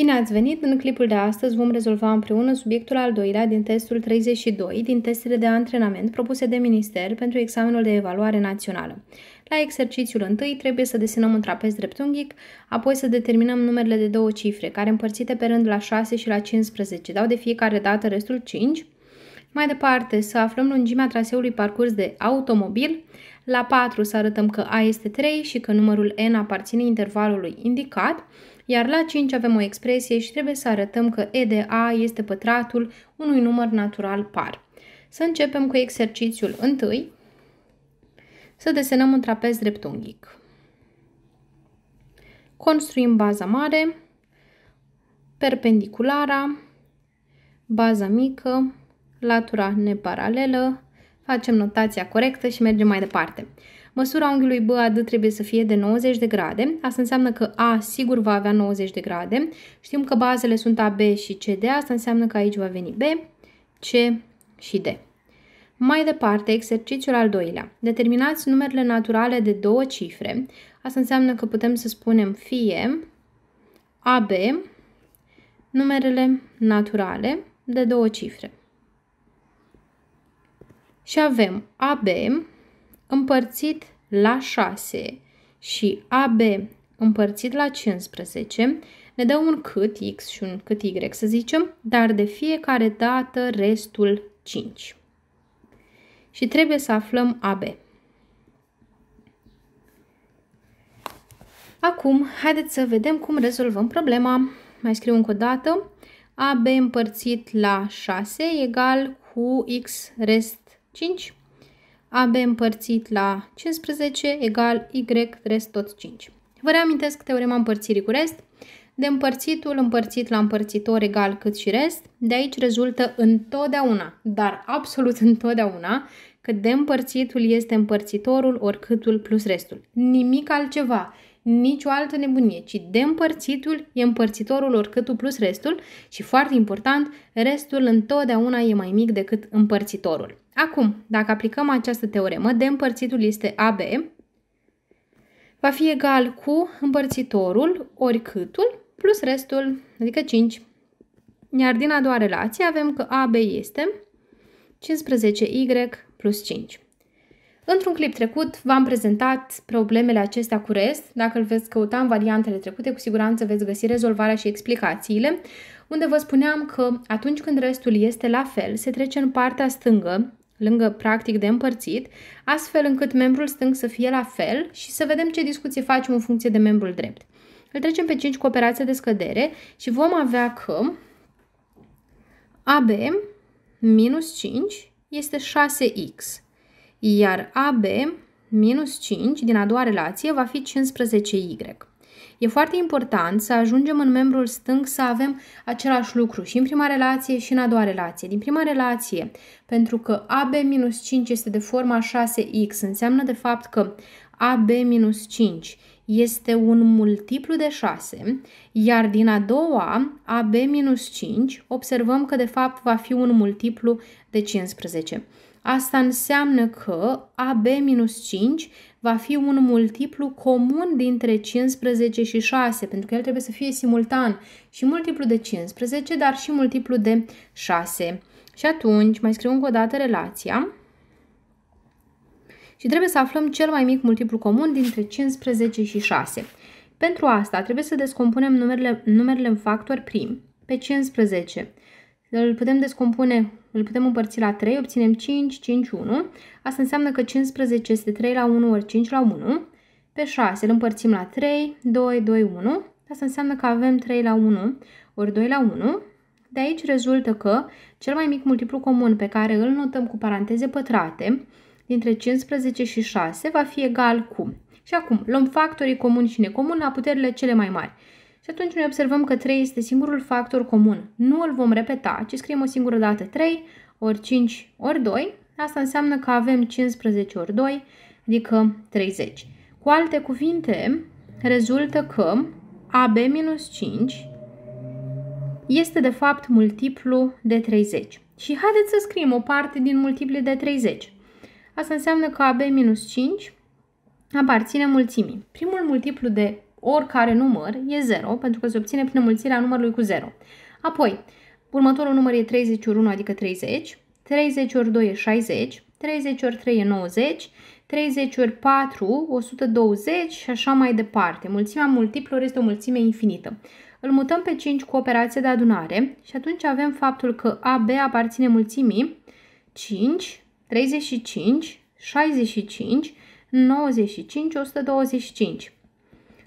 Bine ați venit! În clipul de astăzi vom rezolva împreună subiectul al doilea din testul 32 din testele de antrenament propuse de minister pentru examenul de evaluare națională. La exercițiul întâi trebuie să desenăm un trapez dreptunghic, apoi să determinăm numerele de două cifre, care împărțite pe rând la 6 și la 15 dau de fiecare dată restul 5. Mai departe, să aflăm lungimea traseului parcurs de automobil. La 4 să arătăm că A este 3 și că numărul N aparține intervalului indicat iar la 5 avem o expresie și trebuie să arătăm că e de a este pătratul unui număr natural par. Să începem cu exercițiul întâi. Să desenăm un trapez dreptunghic. Construim baza mare, perpendiculara, baza mică, latura neparalelă, facem notația corectă și mergem mai departe. Măsura unghiului BAD trebuie să fie de 90 de grade. Asta înseamnă că A sigur va avea 90 de grade. Știm că bazele sunt AB și CD. Asta înseamnă că aici va veni B, C și D. Mai departe, exercițiul al doilea. Determinați numerele naturale de două cifre. Asta înseamnă că putem să spunem fie AB, numerele naturale de două cifre. Și avem AB împărțit la 6 și AB împărțit la 15 ne dă un cât X și un cât Y, să zicem, dar de fiecare dată restul 5. Și trebuie să aflăm AB. Acum, haideți să vedem cum rezolvăm problema. Mai scriu încă o dată. AB împărțit la 6 egal cu X rest 5 AB împărțit la 15 egal Y rest tot 5. Vă reamintesc teorema împărțirii cu rest. De împărțitul împărțit la împărțitor egal cât și rest, de aici rezultă întotdeauna, dar absolut întotdeauna, că de împărțitul este împărțitorul oricâtul plus restul. Nimic altceva, nicio altă nebunie, ci de împărțitul e împărțitorul oricâtul plus restul și, foarte important, restul întotdeauna e mai mic decât împărțitorul. Acum, dacă aplicăm această teoremă, de împărțitul este AB, va fi egal cu împărțitorul ori câtul plus restul, adică 5. Iar din a doua relație avem că AB este 15Y plus 5. Într-un clip trecut v-am prezentat problemele acestea cu rest. Dacă îl veți căuta în variantele trecute, cu siguranță veți găsi rezolvarea și explicațiile, unde vă spuneam că atunci când restul este la fel, se trece în partea stângă lângă practic de împărțit, astfel încât membrul stâng să fie la fel și să vedem ce discuție facem în funcție de membrul drept. Îl trecem pe 5 cu operația de scădere și vom avea că AB minus 5 este 6x, iar AB minus 5 din a doua relație va fi 15y. E foarte important să ajungem în membrul stâng să avem același lucru și în prima relație și în a doua relație. Din prima relație, pentru că AB-5 este de forma 6X, înseamnă de fapt că AB-5 este un multiplu de 6, iar din a doua, AB-5, observăm că de fapt va fi un multiplu de 15. Asta înseamnă că AB-5 va fi un multiplu comun dintre 15 și 6, pentru că el trebuie să fie simultan și multiplu de 15, dar și multiplu de 6. Și atunci mai scriu încă o dată relația și trebuie să aflăm cel mai mic multiplu comun dintre 15 și 6. Pentru asta trebuie să descompunem numerele, numerele în factori prim Pe 15 îl putem descompune, îl putem împărți la 3, obținem 5, 5, 1. Asta înseamnă că 15 este 3 la 1 ori 5 la 1. Pe 6 îl împărțim la 3, 2, 2, 1. Asta înseamnă că avem 3 la 1 ori 2 la 1. De aici rezultă că cel mai mic multiplu comun pe care îl notăm cu paranteze pătrate dintre 15 și 6 va fi egal cu. Și acum luăm factorii comuni și necomuni la puterile cele mai mari. Și atunci noi observăm că 3 este singurul factor comun. Nu îl vom repeta, ci scriem o singură dată 3 ori 5 ori 2. Asta înseamnă că avem 15 ori 2, adică 30. Cu alte cuvinte, rezultă că AB-5 este de fapt multiplu de 30. Și haideți să scriem o parte din multipli de 30. Asta înseamnă că AB-5 aparține mulțimii. Primul multiplu de oricare număr e 0, pentru că se obține prin înmulțirea numărului cu 0. Apoi, următorul număr e 30 ori 1, adică 30, 30 ori 2 e 60, 30 ori 3 e 90, 30 ori 4, 120 și așa mai departe. Mulțimea multiplor este o mulțime infinită. Îl mutăm pe 5 cu operație de adunare și atunci avem faptul că AB aparține mulțimii 5, 35, 65, 95, 125.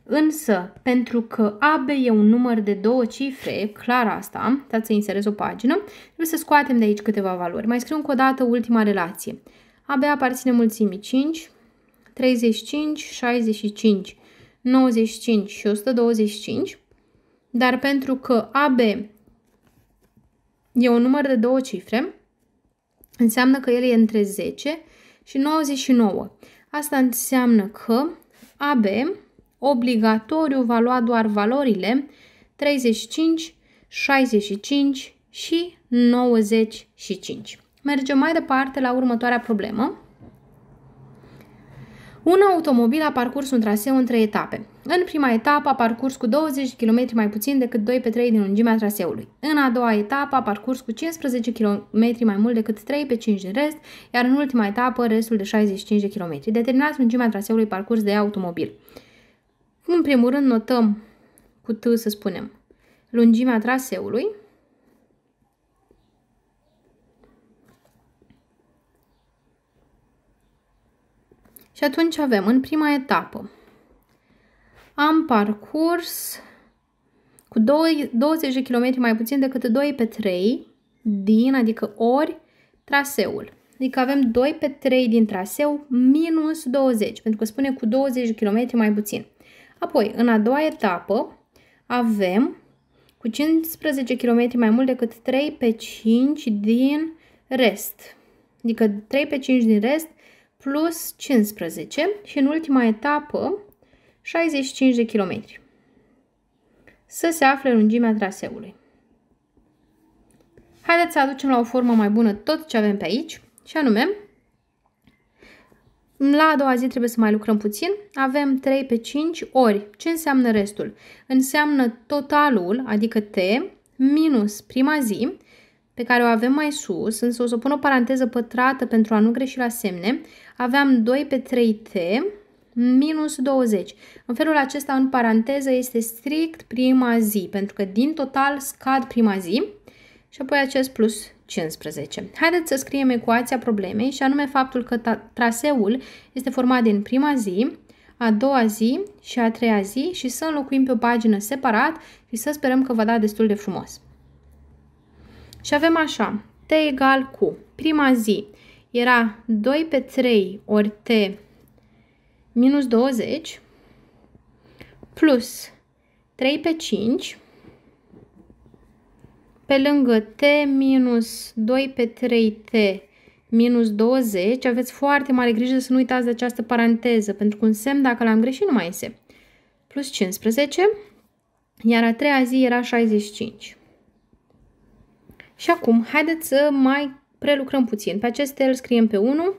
Însă, pentru că AB e un număr de două cifre, clar asta, stați să inserez o pagină, trebuie să scoatem de aici câteva valori. Mai scriu încă o dată ultima relație. AB aparține mulțimii 5, 35, 65, 95 și 125, dar pentru că AB e un număr de două cifre, înseamnă că el e între 10 și 99. Asta înseamnă că AB Obligatoriu va lua doar valorile 35, 65 și 95. Mergem mai departe la următoarea problemă. Un automobil a parcurs un traseu în trei etape. În prima etapă a parcurs cu 20 km mai puțin decât 2 pe 3 din lungimea traseului. În a doua etapă a parcurs cu 15 km mai mult decât 3 pe 5 din rest, iar în ultima etapă restul de 65 de km. Determinați lungimea traseului parcurs de automobil. În primul rând notăm cu T, să spunem, lungimea traseului. Și atunci avem în prima etapă am parcurs cu 20 de km mai puțin decât 2 pe 3 din, adică ori, traseul. Adică avem 2 pe 3 din traseu minus 20, pentru că spune cu 20 km mai puțin. Apoi, în a doua etapă, avem cu 15 km mai mult decât 3 pe 5 din rest. Adică 3 pe 5 din rest plus 15 și în ultima etapă 65 de km. Să se afle lungimea traseului. Haideți să aducem la o formă mai bună tot ce avem pe aici și anume la a doua zi trebuie să mai lucrăm puțin. Avem 3 pe 5 ori. Ce înseamnă restul? Înseamnă totalul, adică T, minus prima zi, pe care o avem mai sus, însă o să pun o paranteză pătrată pentru a nu greși la semne. Aveam 2 pe 3T minus 20. În felul acesta, în paranteză, este strict prima zi, pentru că din total scad prima zi și apoi acest plus 15. Haideți să scriem ecuația problemei și anume faptul că traseul este format din prima zi, a doua zi și a treia zi și să înlocuim pe o pagină separat și să sperăm că va da destul de frumos. Și avem așa, t egal cu prima zi era 2 pe 3 ori t minus 20 plus 3 pe 5 pe lângă t minus 2 pe 3t minus 20, aveți foarte mare grijă să nu uitați de această paranteză, pentru că un semn, dacă l-am greșit, nu mai este. Plus 15, iar a treia zi era 65. Și acum, haideți să mai prelucrăm puțin. Pe acest îl scriem pe 1,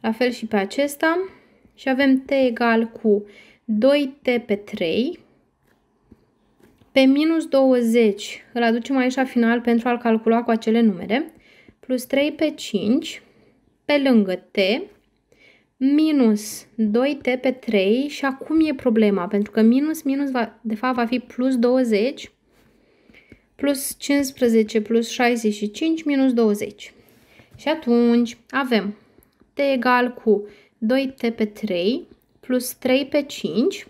la fel și pe acesta. Și avem t egal cu 2t pe 3 pe minus 20 îl aducem aici la final pentru a-l calcula cu acele numere. Plus 3 pe 5 pe lângă t minus 2t pe 3 și acum e problema, pentru că minus minus va, de fapt va fi plus 20 plus 15 plus 65 minus 20. Și atunci avem t egal cu 2t pe 3 plus 3 pe 5,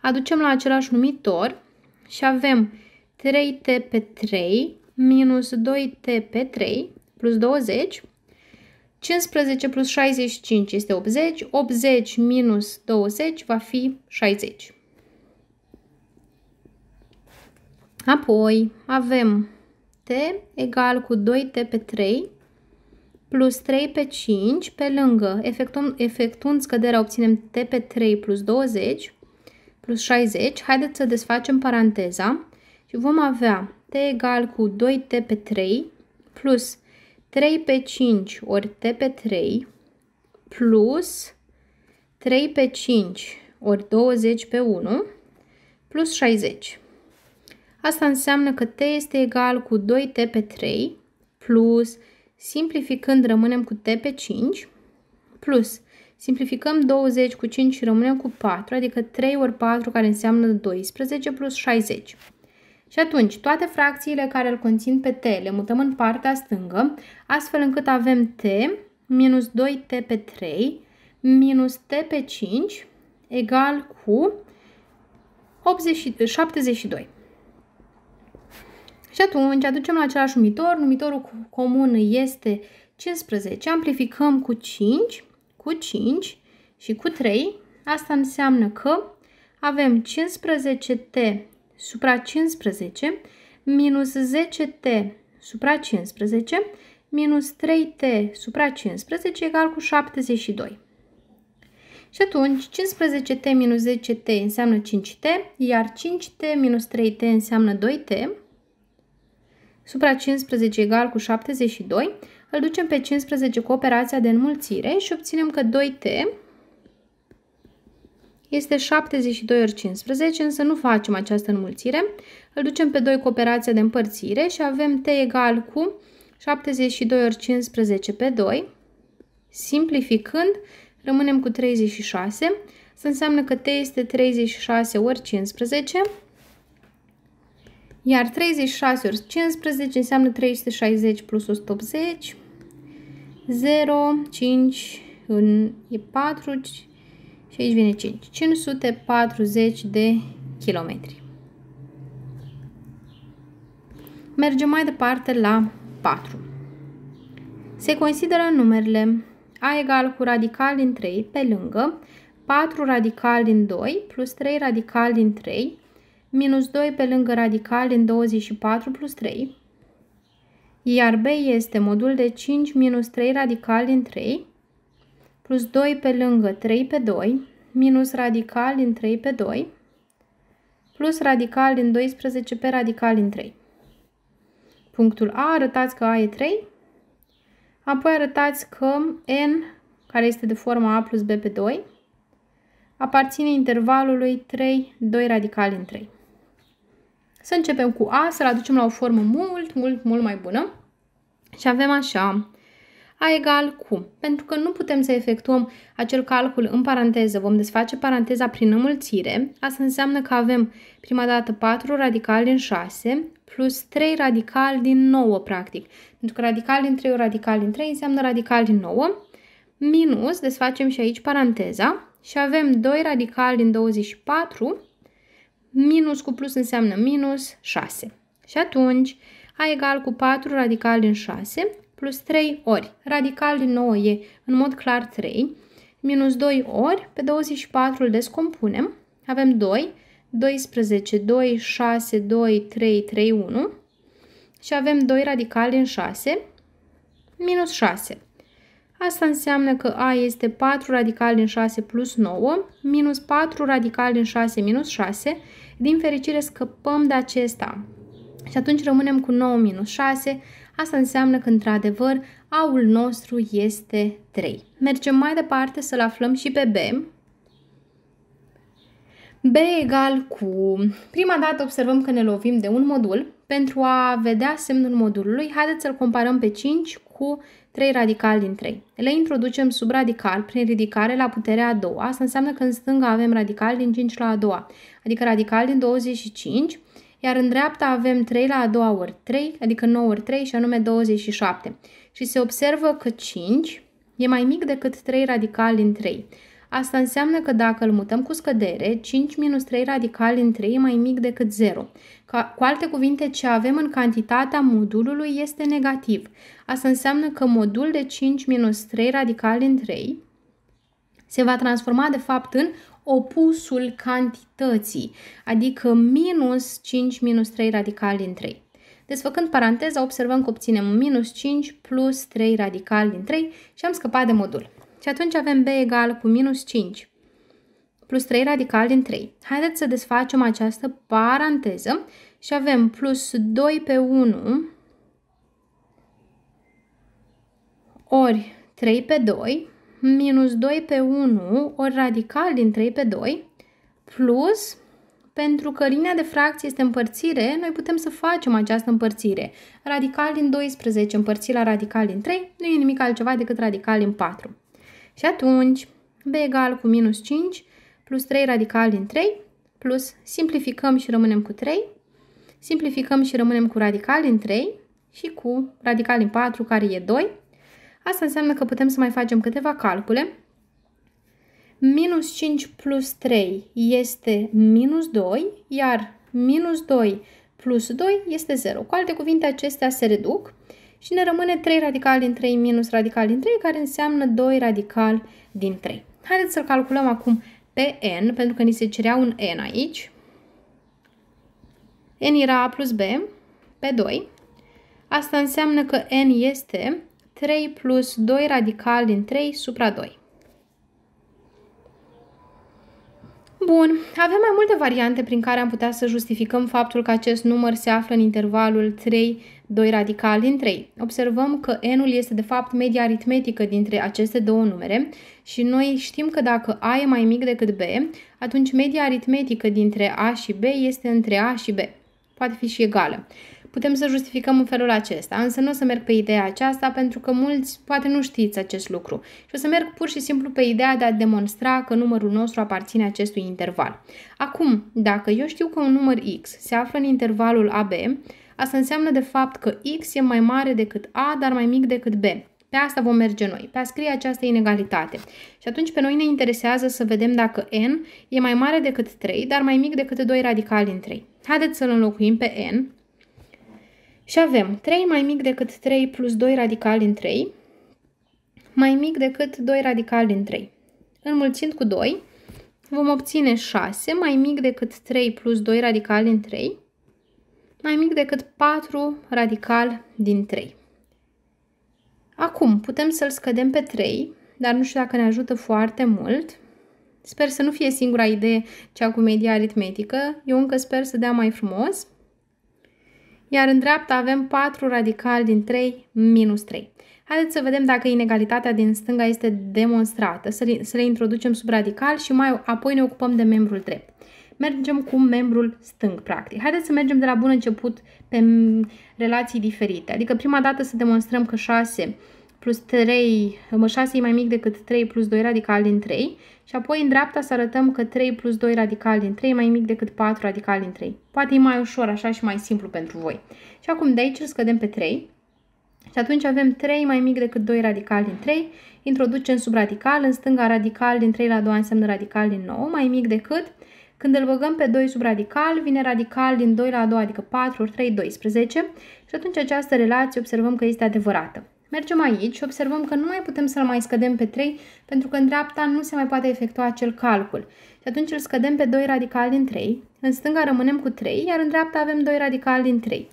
aducem la același numitor și avem 3t pe 3 minus 2t pe 3 plus 20. 15 plus 65 este 80. 80 minus 20 va fi 60. Apoi avem t egal cu 2t pe 3 plus 3 pe 5 pe lângă, efectuând, scăderea obținem t pe 3 plus 20 plus 60, haideți să desfacem paranteza și vom avea t egal cu 2t pe 3 plus 3 pe 5 ori t pe 3 plus 3 pe 5 ori 20 pe 1 plus 60. Asta înseamnă că t este egal cu 2t pe 3 plus, simplificând rămânem cu t pe 5, plus Simplificăm 20 cu 5 și rămânem cu 4, adică 3 ori 4 care înseamnă 12 plus 60. Și atunci, toate fracțiile care îl conțin pe t le mutăm în partea stângă, astfel încât avem t minus 2t pe 3 minus t pe 5 egal cu 80, 72. Și atunci aducem la același numitor, numitorul comun este 15, amplificăm cu 5 cu 5 și cu 3, asta înseamnă că avem 15t supra 15 minus 10t supra 15 minus 3t supra 15 egal cu 72. Și atunci 15t minus 10t înseamnă 5t, iar 5t minus 3t înseamnă 2t, supra 15 egal cu 72, îl ducem pe 15 cu operația de înmulțire și obținem că 2t este 72 ori 15, însă nu facem această înmulțire. Îl ducem pe 2 cu operația de împărțire și avem t egal cu 72 ori 15 pe 2. Simplificând, rămânem cu 36. Să înseamnă că t este 36 ori 15. Iar 36 ori 15 înseamnă 360 plus 180 0, 5 în, e 4 și aici vine 5. 540 de kilometri. Mergem mai departe la 4. Se consideră numerele a egal cu radical din 3 pe lângă 4 radical din 2 plus 3 radical din 3 minus 2 pe lângă radical din 24 plus 3 iar B este modul de 5 minus 3 radical din 3 plus 2 pe lângă 3 pe 2 minus radical din 3 pe 2 plus radical din 12 pe radical din 3. Punctul A arătați că A e 3, apoi arătați că N, care este de forma A plus B pe 2, aparține intervalului 3, 2 radical din 3. Să începem cu A, să-l aducem la o formă mult, mult, mult mai bună. Și avem așa, A egal cu. Pentru că nu putem să efectuăm acel calcul în paranteză, vom desface paranteza prin înmulțire. Asta înseamnă că avem prima dată 4 radical din 6 plus 3 radical din 9, practic. Pentru că radical din 3 radical din 3 înseamnă radical din 9. Minus, desfacem și aici paranteza și avem 2 radical din 24 Minus cu plus înseamnă minus 6. Și atunci, a egal cu 4 radical din 6 plus 3 ori. Radical din 9 e în mod clar 3. Minus 2 ori, pe 24 îl descompunem. Avem 2, 12, 2, 6, 2, 3, 3, 1. Și avem 2 radical din 6, minus 6. Asta înseamnă că A este 4 radical din 6 plus 9, minus 4 radical din 6 minus 6. Din fericire scăpăm de acesta. Și atunci rămânem cu 9 minus 6. Asta înseamnă că, într-adevăr, A-ul nostru este 3. Mergem mai departe să-l aflăm și pe B. B egal cu... Prima dată observăm că ne lovim de un modul. Pentru a vedea semnul modulului, haideți să-l comparăm pe 5 cu 3 radical din 3. Le introducem sub radical prin ridicare la puterea a doua. Asta înseamnă că în stânga avem radical din 5 la a doua, adică radical din 25, iar în dreapta avem 3 la a doua ori 3, adică 9 ori 3 și anume 27. Și se observă că 5 e mai mic decât 3 radical din 3. Asta înseamnă că dacă îl mutăm cu scădere, 5 minus 3 radical în 3 e mai mic decât 0. Ca, cu alte cuvinte, ce avem în cantitatea modulului este negativ. Asta înseamnă că modul de 5 minus 3 radical în 3 se va transforma de fapt în opusul cantității, adică minus 5 minus 3 radical din 3. Desfăcând paranteza, observăm că obținem minus 5 plus 3 radical din 3 și am scăpat de modul și atunci avem b egal cu minus 5 plus 3 radical din 3. Haideți să desfacem această paranteză și avem plus 2 pe 1 ori 3 pe 2 minus 2 pe 1 ori radical din 3 pe 2 plus, pentru că linia de fracție este împărțire, noi putem să facem această împărțire. Radical din 12 împărțit la radical din 3 nu e nimic altceva decât radical din 4. Și atunci, b egal cu minus 5 plus 3 radical din 3 plus simplificăm și rămânem cu 3, simplificăm și rămânem cu radical din 3 și cu radical din 4 care e 2. Asta înseamnă că putem să mai facem câteva calcule. Minus 5 plus 3 este minus 2, iar minus 2 plus 2 este 0. Cu alte cuvinte, acestea se reduc și ne rămâne 3 radical din 3 minus radical din 3, care înseamnă 2 radical din 3. Haideți să-l calculăm acum pe n, pentru că ni se cerea un n aici. n era a plus b pe 2. Asta înseamnă că n este 3 plus 2 radical din 3 supra 2. Bun, avem mai multe variante prin care am putea să justificăm faptul că acest număr se află în intervalul 3 2 radical din 3. Observăm că n-ul este de fapt media aritmetică dintre aceste două numere și noi știm că dacă a e mai mic decât b, atunci media aritmetică dintre a și b este între a și b. Poate fi și egală. Putem să justificăm în felul acesta, însă nu o să merg pe ideea aceasta pentru că mulți poate nu știți acest lucru și o să merg pur și simplu pe ideea de a demonstra că numărul nostru aparține acestui interval. Acum, dacă eu știu că un număr X se află în intervalul AB, Asta înseamnă de fapt că X e mai mare decât A, dar mai mic decât B. Pe asta vom merge noi, pe a scrie această inegalitate. Și atunci pe noi ne interesează să vedem dacă n e mai mare decât 3, dar mai mic decât 2 radical din 3. Haideți să-l înlocuim pe n. Și avem 3 mai mic decât 3 plus 2 radical din 3, mai mic decât 2 radical din 3. Înmulțind cu 2, vom obține 6 mai mic decât 3 plus 2 radical din 3, mai mic decât 4 radical din 3. Acum putem să-l scădem pe 3, dar nu știu dacă ne ajută foarte mult. Sper să nu fie singura idee cea cu media aritmetică, eu încă sper să dea mai frumos. Iar în dreapta avem 4 radical din 3 minus 3. Haideți să vedem dacă inegalitatea din stânga este demonstrată, să le introducem sub radical și mai apoi ne ocupăm de membrul drept mergem cu membrul stâng, practic. Haideți să mergem de la bun început pe relații diferite. Adică prima dată să demonstrăm că 6 plus 3, mă, 6 e mai mic decât 3 plus 2 radical din 3 și apoi în dreapta să arătăm că 3 plus 2 radical din 3 e mai mic decât 4 radical din 3. Poate e mai ușor așa și mai simplu pentru voi. Și acum de aici îl scădem pe 3 și atunci avem 3 mai mic decât 2 radical din 3, introducem sub radical, în stânga radical din 3 la 2 înseamnă radical din 9, mai mic decât când îl băgăm pe 2 sub radical, vine radical din 2 la 2, adică 4 ori 3, 12 și atunci această relație observăm că este adevărată. Mergem aici și observăm că nu mai putem să-l mai scădem pe 3 pentru că în dreapta nu se mai poate efectua acel calcul. Și atunci îl scădem pe 2 radical din 3, în stânga rămânem cu 3, iar în dreapta avem 2 radical din 3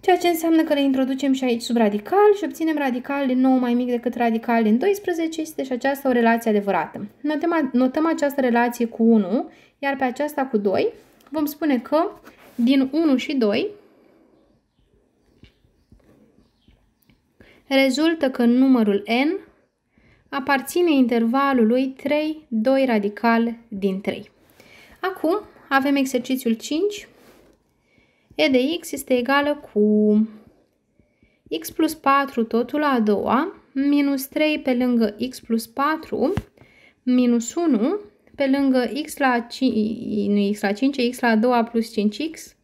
ceea ce înseamnă că le introducem și aici sub radical și obținem radical din 9 mai mic decât radical din 12, este și aceasta o relație adevărată. Notăm, notăm această relație cu 1, iar pe aceasta cu 2, vom spune că din 1 și 2 rezultă că numărul n aparține intervalului 3, 2 radical din 3. Acum avem exercițiul 5, e de x este egală cu x plus 4 totul la a doua, minus 3 pe lângă x plus 4, minus 1 pe lângă x la 5, nu x la 5, x la 2 plus 5x,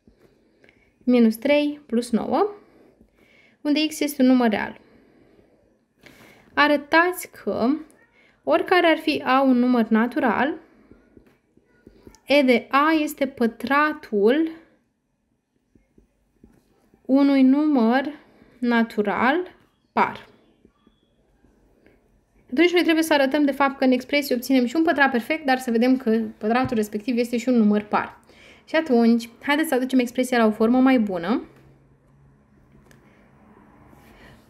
minus 3 plus 9, unde x este un număr real. Arătați că oricare ar fi a un număr natural, e de a este pătratul unui număr natural par. Atunci noi trebuie să arătăm de fapt că în expresie obținem și un pătrat perfect, dar să vedem că pătratul respectiv este și un număr par. Și atunci, haideți să aducem expresia la o formă mai bună.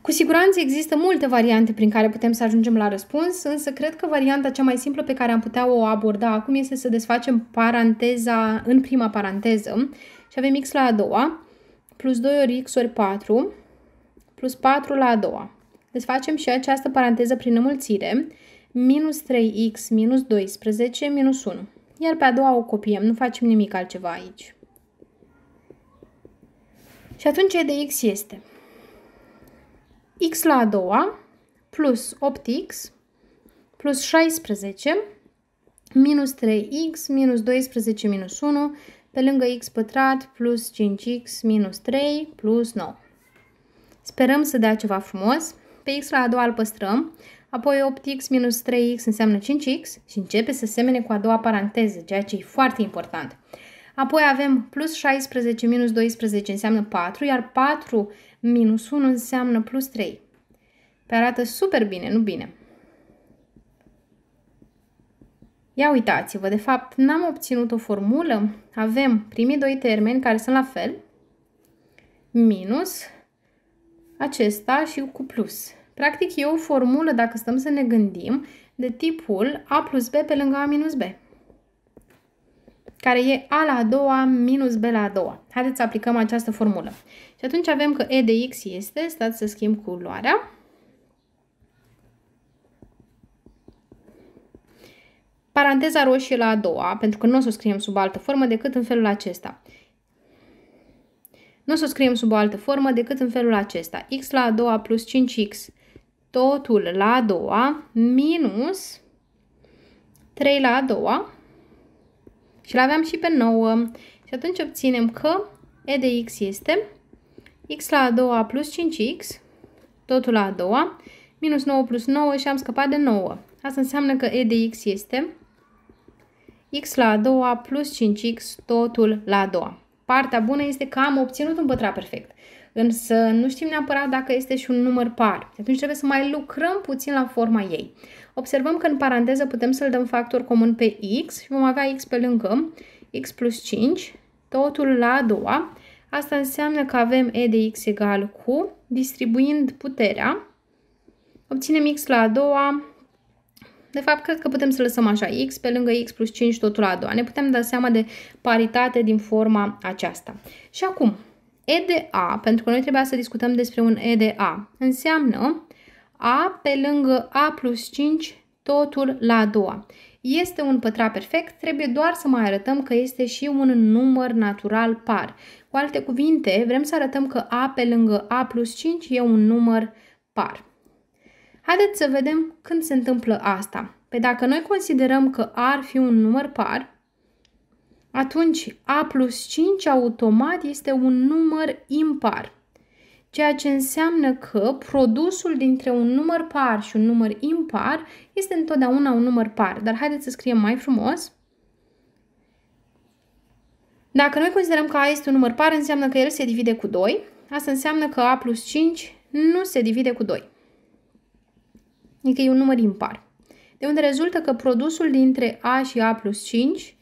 Cu siguranță există multe variante prin care putem să ajungem la răspuns, însă cred că varianta cea mai simplă pe care am putea o aborda acum este să desfacem paranteza în prima paranteză și avem x la a doua, plus 2 ori x ori 4 plus 4 la a doua. Deci facem și această paranteză prin înmulțire. Minus 3x minus 12 minus 1. Iar pe a doua o copiem, nu facem nimic altceva aici. Și atunci e de x este x la a doua plus 8x plus 16 minus 3x minus 12 minus 1 pe lângă x pătrat plus 5x minus 3 plus 9. Sperăm să dea ceva frumos. Pe x la a doua îl păstrăm, apoi 8x minus 3x înseamnă 5x și începe să semene cu a doua paranteză, ceea ce e foarte important. Apoi avem plus 16 minus 12 înseamnă 4, iar 4 minus 1 înseamnă plus 3. Pe arată super bine, nu bine. Ia uitați-vă, de fapt n-am obținut o formulă, avem primii doi termeni care sunt la fel, minus acesta și cu plus. Practic e o formulă, dacă stăm să ne gândim, de tipul A plus B pe lângă A minus B, care e A la a doua minus B la a doua. Haideți să aplicăm această formulă. Și atunci avem că E de X este, stați să schimb culoarea, paranteza roșie la a doua, pentru că nu o să o scriem sub altă formă decât în felul acesta. Nu o să o scriem sub o altă formă decât în felul acesta. x la a doua plus 5x, totul la a doua, minus 3 la a doua și l-aveam și pe 9. Și atunci obținem că e de x este x la a doua plus 5x, totul la a doua, minus 9 plus 9 și am scăpat de 9. Asta înseamnă că e de x este x la a doua plus 5x, totul la a doua. Partea bună este că am obținut un pătrat perfect. Însă nu știm neapărat dacă este și un număr par. Atunci trebuie să mai lucrăm puțin la forma ei. Observăm că în paranteză putem să-l dăm factor comun pe x și vom avea x pe lângă x plus 5, totul la a doua. Asta înseamnă că avem e de x egal cu, distribuind puterea, obținem x la a doua de fapt, cred că putem să lăsăm așa x pe lângă x plus 5 totul la a doua. Ne putem da seama de paritate din forma aceasta. Și acum, e de a, pentru că noi trebuia să discutăm despre un e de a, înseamnă a pe lângă a plus 5 totul la a doua. Este un pătrat perfect, trebuie doar să mai arătăm că este și un număr natural par. Cu alte cuvinte, vrem să arătăm că a pe lângă a plus 5 e un număr par. Haideți să vedem când se întâmplă asta. Pe păi dacă noi considerăm că A ar fi un număr par, atunci A plus 5 automat este un număr impar. Ceea ce înseamnă că produsul dintre un număr par și un număr impar este întotdeauna un număr par. Dar haideți să scriem mai frumos. Dacă noi considerăm că A este un număr par, înseamnă că el se divide cu 2. Asta înseamnă că A plus 5 nu se divide cu 2 adică e un număr impar. De unde rezultă că produsul dintre A și A plus 5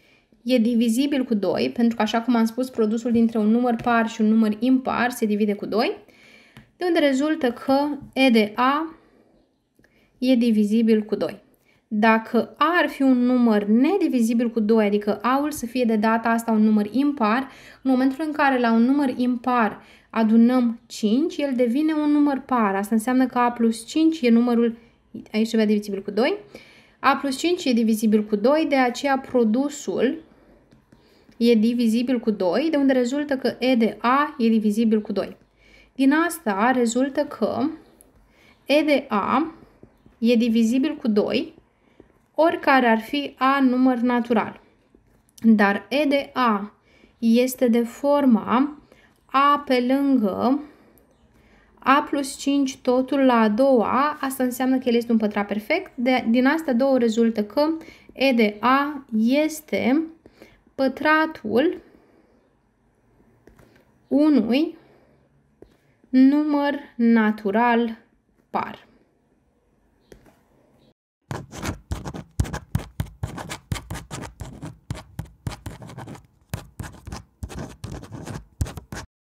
e divizibil cu 2, pentru că, așa cum am spus, produsul dintre un număr par și un număr impar se divide cu 2, de unde rezultă că E de A e divizibil cu 2. Dacă A ar fi un număr nedivizibil cu 2, adică A-ul să fie de data asta un număr impar, în momentul în care la un număr impar adunăm 5, el devine un număr par. Asta înseamnă că A plus 5 e numărul aici trebuia divizibil cu 2, a plus 5 e divizibil cu 2, de aceea produsul e divizibil cu 2, de unde rezultă că E de A e divizibil cu 2. Din asta rezultă că E de A e divizibil cu 2, oricare ar fi A număr natural. Dar E de A este de forma A pe lângă a plus 5 totul la a doua A, asta înseamnă că el este un pătrat perfect. De, din astea două rezultă că E de A este pătratul unui număr natural par.